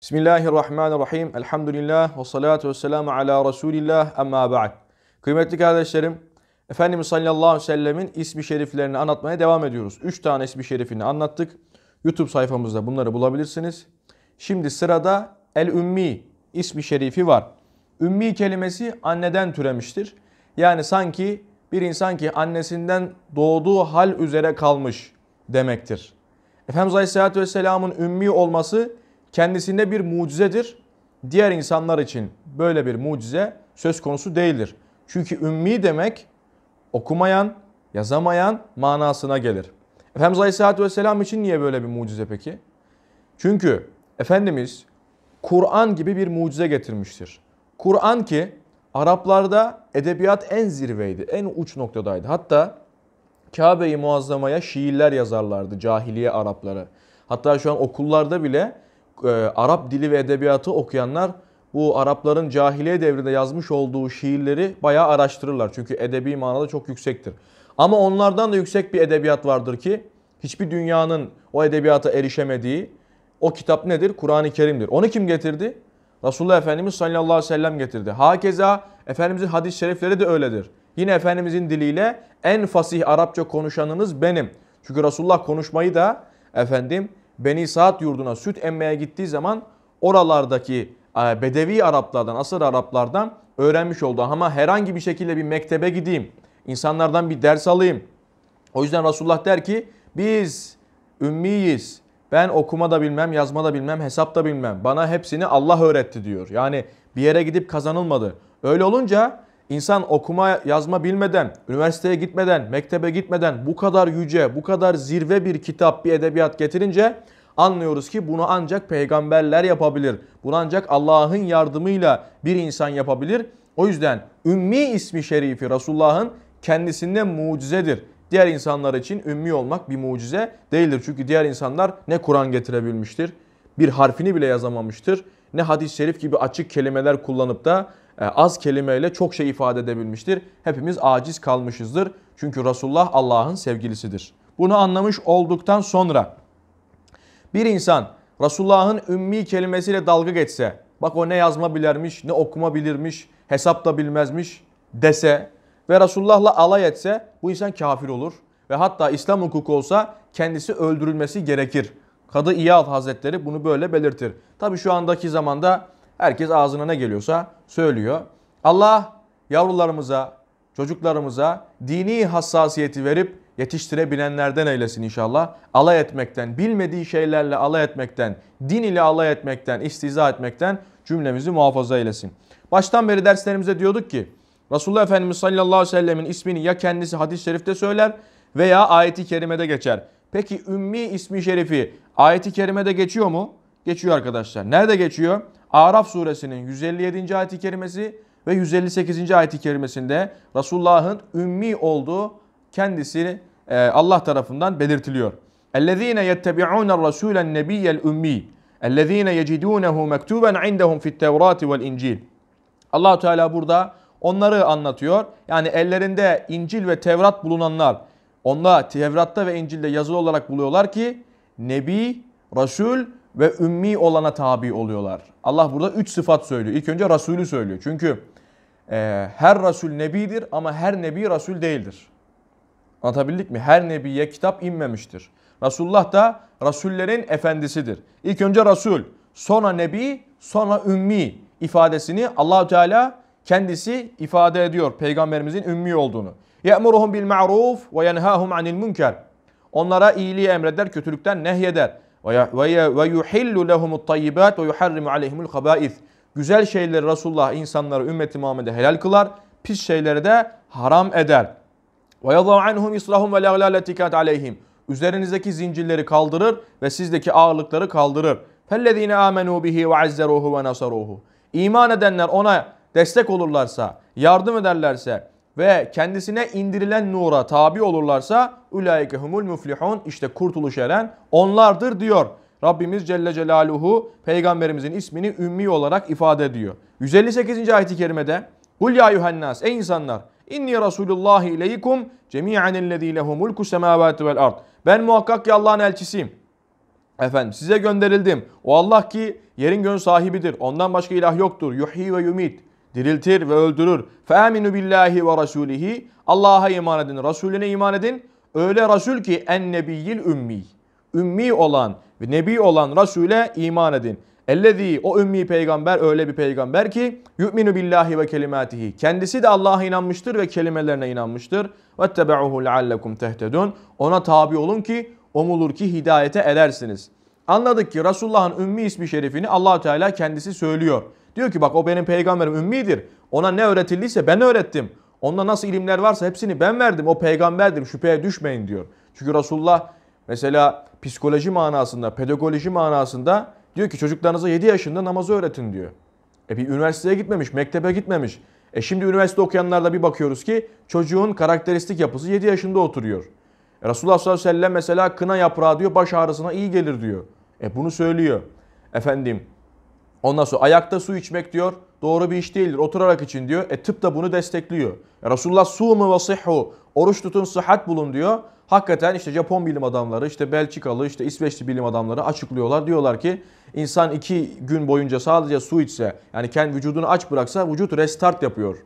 Bismillahirrahmanirrahim. Elhamdülillah ve salatu ve selamu ala Resulillah emma ba'd. Kıymetli kardeşlerim, Efendimiz sallallahu aleyhi ve sellemin ismi şeriflerini anlatmaya devam ediyoruz. Üç tane ismi şerifini anlattık. YouTube sayfamızda bunları bulabilirsiniz. Şimdi sırada El-Ümmi ismi şerifi var. Ümmi kelimesi anneden türemiştir. Yani sanki bir insan ki annesinden doğduğu hal üzere kalmış demektir. Efendimiz Aleyhisselatü Vesselam'ın ümmi olması kendisinde bir mucizedir. Diğer insanlar için böyle bir mucize söz konusu değildir. Çünkü ümmi demek okumayan, yazamayan manasına gelir. Efendimiz Aleyhisselatü Vesselam için niye böyle bir mucize peki? Çünkü Efendimiz Kur'an gibi bir mucize getirmiştir. Kur'an ki Araplarda edebiyat en zirveydi, en uç noktadaydı. Hatta Kabe'yi Muazzama'ya şiirler yazarlardı cahiliye Arapları. Hatta şu an okullarda bile e, Arap dili ve edebiyatı okuyanlar bu Arapların cahiliye devrinde yazmış olduğu şiirleri bayağı araştırırlar. Çünkü edebi manada çok yüksektir. Ama onlardan da yüksek bir edebiyat vardır ki hiçbir dünyanın o edebiyata erişemediği o kitap nedir? Kur'an-ı Kerim'dir. Onu kim getirdi? Resulullah Efendimiz sallallahu aleyhi ve sellem getirdi. Hakeza Efendimizin hadis-i şerifleri de öyledir. Yine Efendimizin diliyle en fasih Arapça konuşanınız benim. Çünkü Resulullah konuşmayı da efendim Beni Saat yurduna süt emmeye gittiği zaman oralardaki e, Bedevi Araplardan, asır Araplardan öğrenmiş oldu. Ama herhangi bir şekilde bir mektebe gideyim, insanlardan bir ders alayım. O yüzden Resulullah der ki biz ümmiyiz. Ben okuma da bilmem, yazma da bilmem, hesap da bilmem. Bana hepsini Allah öğretti diyor. Yani bir yere gidip kazanılmadı. Öyle olunca İnsan okuma yazma bilmeden, üniversiteye gitmeden, mektebe gitmeden bu kadar yüce, bu kadar zirve bir kitap, bir edebiyat getirince anlıyoruz ki bunu ancak peygamberler yapabilir. Bunu ancak Allah'ın yardımıyla bir insan yapabilir. O yüzden ümmi ismi şerifi Resulullah'ın kendisinde mucizedir. Diğer insanlar için ümmi olmak bir mucize değildir. Çünkü diğer insanlar ne Kur'an getirebilmiştir, bir harfini bile yazamamıştır ne hadis-i şerif gibi açık kelimeler kullanıp da e, az kelimeyle çok şey ifade edebilmiştir. Hepimiz aciz kalmışızdır. Çünkü Resulullah Allah'ın sevgilisidir. Bunu anlamış olduktan sonra bir insan Resulullah'ın ümmi kelimesiyle dalga geçse, bak o ne yazma bilermiş, ne okuma bilirmiş, hesap da bilmezmiş dese ve Resulullah'la alay etse bu insan kafir olur. Ve hatta İslam hukuku olsa kendisi öldürülmesi gerekir. Kadı İyad Hazretleri bunu böyle belirtir. Tabi şu andaki zamanda herkes ağzına ne geliyorsa söylüyor. Allah yavrularımıza, çocuklarımıza dini hassasiyeti verip yetiştirebilenlerden eylesin inşallah. Alay etmekten, bilmediği şeylerle alay etmekten, din ile alay etmekten, istiza etmekten cümlemizi muhafaza eylesin. Baştan beri derslerimize diyorduk ki Resulullah Efendimiz sallallahu aleyhi ve sellemin ismini ya kendisi hadis-i şerifte söyler veya ayeti kerimede geçer. Peki ümmi ismi şerifi Ayeti kerimede geçiyor mu? Geçiyor arkadaşlar. Nerede geçiyor? Araf suresinin 157. ayeti kerimesi ve 158. ayeti kerimesinde Resulullah'ın ümmi olduğu kendisi e, Allah tarafından belirtiliyor. اَلَّذ۪ينَ يَتَّبِعُونَ الرَّسُولَ النَّب۪يَّ الْاُمِّيِ اَلَّذ۪ينَ يَجِدُونَهُ مَكْتُوبًا عِنْدَهُمْ فِي التَّوْرَاتِ وَالْاِنْجِيلِ allah Teala burada onları anlatıyor. Yani ellerinde İncil ve Tevrat bulunanlar, onda Tevrat'ta ve İncil'de yazılı olarak buluyorlar ki nebi, rasul ve ümmi olana tabi oluyorlar. Allah burada üç sıfat söylüyor. İlk önce rasulü söylüyor. Çünkü e, her rasul nebidir ama her nebi rasul değildir. Anlatabildik mi? Her nebiye kitap inmemiştir. Resulullah da rasullerin efendisidir. İlk önce rasul, sonra nebi, sonra ümmi ifadesini Allahu Teala kendisi ifade ediyor peygamberimizin ümmi olduğunu. Ya'muruhum bil ma'ruf ve yenhahum anil münker. Onlara iyiliği emreder, kötülükten nehyeder. Ve yuhillu lehumut tayyibat ve yuharrimu aleyhimul habaiz. Güzel şeyleri Resulullah insanlara, ümmeti Muhammed'e helal kılar. Pis şeyleri de haram eder. Ve yadav anhum israhum ve leğlâleti aleyhim. Üzerinizdeki zincirleri kaldırır ve sizdeki ağırlıkları kaldırır. Fellezîne âmenû bihi ve azzeruhu ve nasaruhu. İman edenler ona destek olurlarsa, yardım ederlerse, ve kendisine indirilen nura tabi olurlarsa ulaike humul muflihun işte kurtuluş eren onlardır diyor. Rabbimiz Celle Celaluhu peygamberimizin ismini ümmi olarak ifade ediyor. 158. ayet-i kerimede Kul ya yuhannas ey insanlar inni rasulullah ileykum cemi'an ellezî lehu mulku semâvâti vel ard. Ben muhakkak ki Allah'ın elçisiyim. Efendim size gönderildim. O Allah ki yerin gönül sahibidir. Ondan başka ilah yoktur. Yuhyi ve yumit diriltir ve öldürür. Fe'minu billahi ve rasulihi. Allah'a iman edin, Resulüne iman edin. Öyle Resul ki en nebiyyil ümmi. Ümmi olan ve nebi olan Resul'e iman edin. Ellezî o ümmi peygamber öyle bir peygamber ki yu'minu billahi ve kelimatihi. Kendisi de Allah'a inanmıştır ve kelimelerine inanmıştır. Vettebe'uhu leallekum tehtedun. Ona tabi olun ki umulur ki hidayete erersiniz. Anladık ki Resulullah'ın ümmi ismi şerifini allah Teala kendisi söylüyor. Diyor ki bak o benim peygamberim ümmidir. Ona ne öğretildiyse ben öğrettim. Onda nasıl ilimler varsa hepsini ben verdim. O peygamberdir şüpheye düşmeyin diyor. Çünkü Resulullah mesela psikoloji manasında, pedagoji manasında diyor ki çocuklarınıza 7 yaşında namazı öğretin diyor. E bir üniversiteye gitmemiş, mektebe gitmemiş. E şimdi üniversite okuyanlarla bir bakıyoruz ki çocuğun karakteristik yapısı 7 yaşında oturuyor. E Resulullah sallallahu aleyhi ve sellem mesela kına yaprağı diyor baş ağrısına iyi gelir diyor. E bunu söylüyor. Efendim Ondan sonra ayakta su içmek diyor doğru bir iş değildir. Oturarak için diyor. E tıp da bunu destekliyor. Resulullah suumu ve sihhu. Oruç tutun sıhhat bulun diyor. Hakikaten işte Japon bilim adamları, işte Belçikalı, işte İsveçli bilim adamları açıklıyorlar. Diyorlar ki insan iki gün boyunca sadece su içse yani kendi vücudunu aç bıraksa vücut restart yapıyor.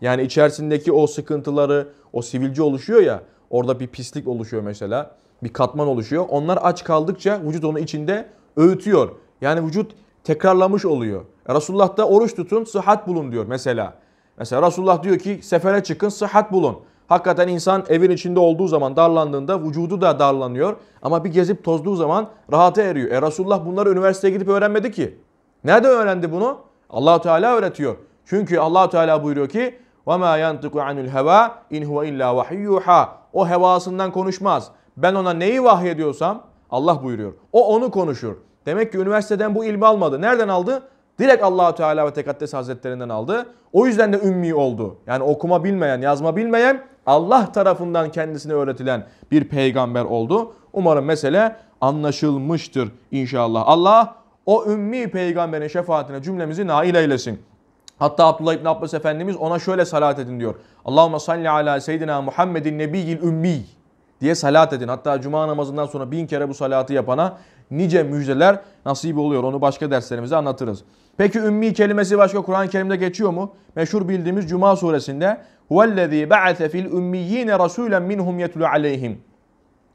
Yani içerisindeki o sıkıntıları, o sivilce oluşuyor ya orada bir pislik oluşuyor mesela bir katman oluşuyor. Onlar aç kaldıkça vücut onu içinde öğütüyor. Yani vücut tekrarlamış oluyor. E, Resulullah da oruç tutun, sıhhat bulun diyor mesela. Mesela Resulullah diyor ki sefere çıkın, sıhhat bulun. Hakikaten insan evin içinde olduğu zaman darlandığında vücudu da darlanıyor. Ama bir gezip tozduğu zaman rahata eriyor. E Resulullah bunları üniversiteye gidip öğrenmedi ki. Nerede öğrendi bunu? allah Teala öğretiyor. Çünkü allah Teala buyuruyor ki وَمَا يَنْتِقُ عَنُ الْهَوَى اِنْ هُوَ اِلَّا وَحِيُّهَا O hevasından konuşmaz. Ben ona neyi vahyediyorsam Allah buyuruyor. O onu konuşur. Demek ki üniversiteden bu ilmi almadı. Nereden aldı? Direkt Allahu Teala ve Tekaddes Hazretlerinden aldı. O yüzden de ümmi oldu. Yani okuma bilmeyen, yazma bilmeyen Allah tarafından kendisine öğretilen bir peygamber oldu. Umarım mesele anlaşılmıştır inşallah. Allah o ümmi peygamberin şefaatine cümlemizi nail eylesin. Hatta Abdullah İbni Abbas Efendimiz ona şöyle salat edin diyor. Allahümme salli ala seyyidina Muhammedin nebiyil ümmi diye salat edin. Hatta cuma namazından sonra bin kere bu salatı yapana nice müjdeler nasip oluyor. Onu başka derslerimize anlatırız. Peki ümmi kelimesi başka Kur'an-ı Kerim'de geçiyor mu? Meşhur bildiğimiz Cuma suresinde huvellezî ba'ate fil ümmiyîne rasûlen minhum yetlû aleyhim.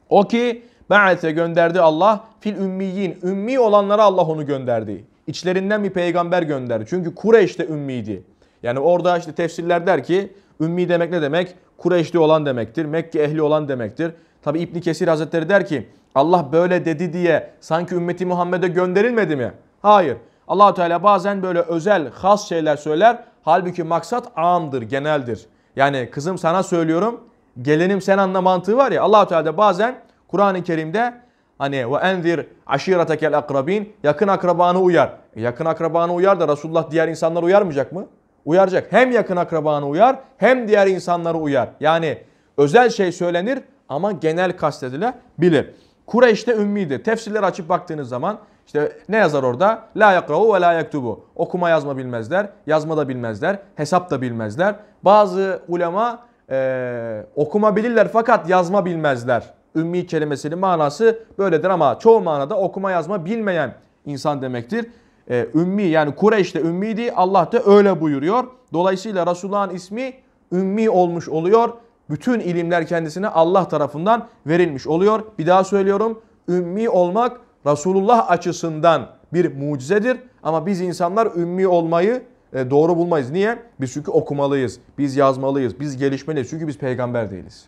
O ki ba'ate gönderdi Allah fil ümmiyin. Ümmi olanlara Allah onu gönderdi. İçlerinden bir peygamber gönderdi. Çünkü Kureyş'te ümmiydi. Yani orada işte tefsirler der ki ümmi demek ne demek? Kureyşli olan demektir. Mekke ehli olan demektir. Tabi İbn Kesir Hazretleri der ki Allah böyle dedi diye sanki ümmeti Muhammed'e gönderilmedi mi? Hayır. allah Teala bazen böyle özel, has şeyler söyler. Halbuki maksat amdır, geneldir. Yani kızım sana söylüyorum, gelinim sen anla mantığı var ya. allah Teala bazen Kur'an-ı Kerim'de hani ve enzir aşiretekel akrabin yakın akrabanı uyar. E yakın akrabanı uyar da Resulullah diğer insanları uyarmayacak mı? Uyaracak. Hem yakın akrabanı uyar hem diğer insanları uyar. Yani özel şey söylenir ama genel kastedilebilir. Kureyş'te ümmiydi. Tefsirleri açıp baktığınız zaman işte ne yazar orada? La yakrahu ve la yektubu. Okuma yazma bilmezler, yazma da bilmezler, hesap da bilmezler. Bazı ulema e, okuma bilirler fakat yazma bilmezler. Ümmi kelimesinin manası böyledir ama çoğu manada okuma yazma bilmeyen insan demektir. E, ümmi yani Kureyş'te ümmiydi. Allah da öyle buyuruyor. Dolayısıyla Resulullah'ın ismi ümmi olmuş oluyor. Bütün ilimler kendisine Allah tarafından verilmiş oluyor. Bir daha söylüyorum. Ümmi olmak Resulullah açısından bir mucizedir. Ama biz insanlar ümmi olmayı e, doğru bulmayız. Niye? Biz çünkü okumalıyız, biz yazmalıyız, biz gelişmeliyiz. Çünkü biz peygamber değiliz.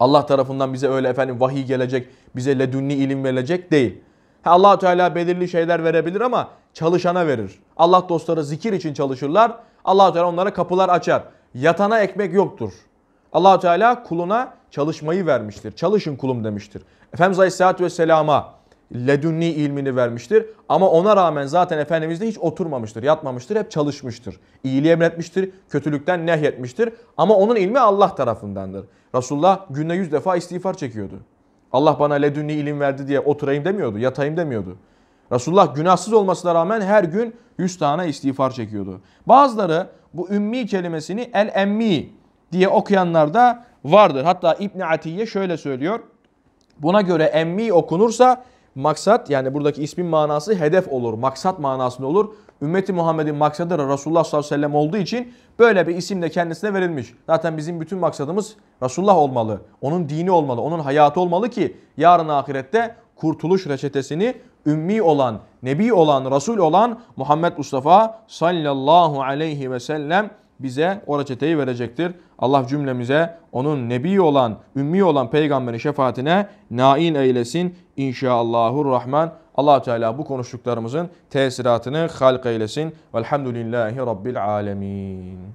Allah tarafından bize öyle efendim vahiy gelecek, bize ledünni ilim verilecek değil. allah Teala belirli şeyler verebilir ama çalışana verir. Allah dostları zikir için çalışırlar. allah Teala onlara kapılar açar. Yatana ekmek yoktur. Allahu Teala kuluna çalışmayı vermiştir. Çalışın kulum demiştir. Efendimiz Aleyhisselatü Vesselam'a ledünni ilmini vermiştir. Ama ona rağmen zaten Efendimiz de hiç oturmamıştır, yatmamıştır, hep çalışmıştır. İyiliği emretmiştir, kötülükten nehyetmiştir. Ama onun ilmi Allah tarafındandır. Resulullah günde yüz defa istiğfar çekiyordu. Allah bana ledünni ilim verdi diye oturayım demiyordu, yatayım demiyordu. Resulullah günahsız olmasına rağmen her gün yüz tane istiğfar çekiyordu. Bazıları bu ümmi kelimesini el emmi diye okuyanlar da vardır. Hatta İbn Atiye şöyle söylüyor. Buna göre emmi okunursa maksat yani buradaki ismin manası hedef olur. Maksat manasında olur. Ümmeti Muhammed'in maksadı da Resulullah sallallahu aleyhi ve sellem olduğu için böyle bir isim de kendisine verilmiş. Zaten bizim bütün maksadımız Resulullah olmalı. Onun dini olmalı. Onun hayatı olmalı ki yarın ahirette kurtuluş reçetesini ümmi olan, nebi olan, Resul olan Muhammed Mustafa sallallahu aleyhi ve sellem bize o reçeteyi verecektir. Allah cümlemize onun nebi olan, ümmi olan peygamberin şefaatine nail eylesin rahman. allah Teala bu konuştuklarımızın tesiratını halk eylesin. Velhamdülillahi Rabbil alemin.